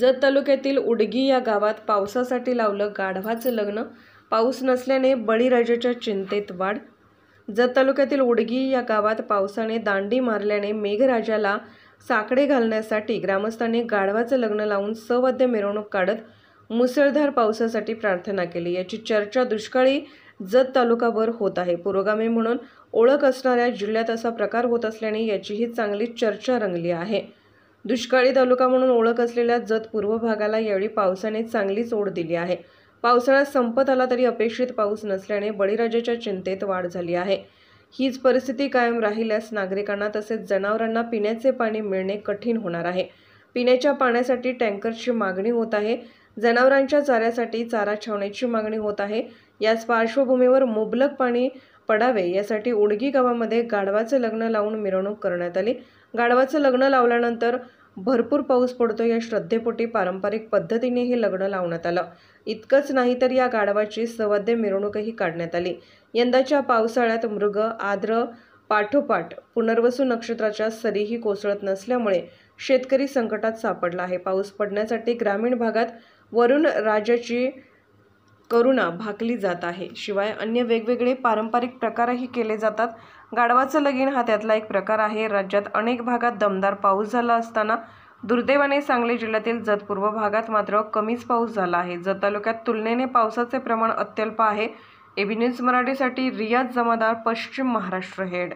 जत तालुक्यातील उडगी या गावात पावसासाठी लावलं गाढवाचं लग्न पाऊस नसल्याने बळीराजाच्या चिंतेत वाढ जत तालुक्यातील उडगी या गावात पावसाने दांडी मारल्याने मेघराजाला साकडे घालण्यासाठी ग्रामस्थांनी गाढवाचं लग्न लावून सवाद्य मिरवणूक काढत मुसळधार पावसासाठी प्रार्थना केली याची चर्चा दुष्काळी जत तालुकावर होत आहे पुरोगामी म्हणून ओळख असणाऱ्या जिल्ह्यात असा प्रकार होत असल्याने याचीही चांगली चर्चा रंगली आहे दुष्काळी तालुका म्हणून ओळख असलेल्या जत पूर्व भागाला यावेळी पावसाने चांगलीच ओढ दिली आहे पावसाळा संपत आला तरी अपेक्षित पाऊस नसल्याने बळीराजाच्या चिंतेत वाढ झाली आहे हीच परिस्थिती कायम राहिल्यास नागरिकांना तसेच जनावरांना पिण्याचे पाणी मिळणे कठीण होणार आहे पिण्याच्या पाण्यासाठी टँकरची मागणी होत आहे जनावरांच्या चाऱ्यासाठी चारा छावण्याची मागणी होत आहे याच पार्श्वभूमीवर मुबलक पाणी पडावे यासाठी उडगी गावामध्ये गाढवाचं लग्न लावून मिरवणूक करण्यात आली गाढवाचं लग्न लावल्यानंतर भरपूर पाऊस पडतो या श्रद्धेपोटी पारंपरिक पद्धतीने हे लग्न लावण्यात आलं इतकंच नाही तर या गाढवाची सवाद्य मिरवणूकही काढण्यात आली यंदाच्या पावसाळ्यात मृग आद्र पाठोपाठ पुनर्वसू नक्षत्राच्या सरीही कोसळत नसल्यामुळे शेतकरी संकटात सापडला आहे पाऊस पडण्यासाठी ग्रामीण भागात वरून राजाची करुणा भाकली जात आहे शिवाय अन्य वेगवेगळे पारंपरिक प्रकारही केले जातात गाडवाचं लगीन हा त्यातला एक प्रकार आहे राज्यात अनेक भागात दमदार पाऊस झाला असताना दुर्दैवाने सांगली जिल्ह्यातील जतपूर्व भागात मात्र कमीच पाऊस झाला आहे जत तालुक्यात तुलनेने पावसाचे प्रमाण अत्यल्प आहे एबी न्यूज मराठीसाठी रियाज जमादार पश्चिम महाराष्ट्र हेड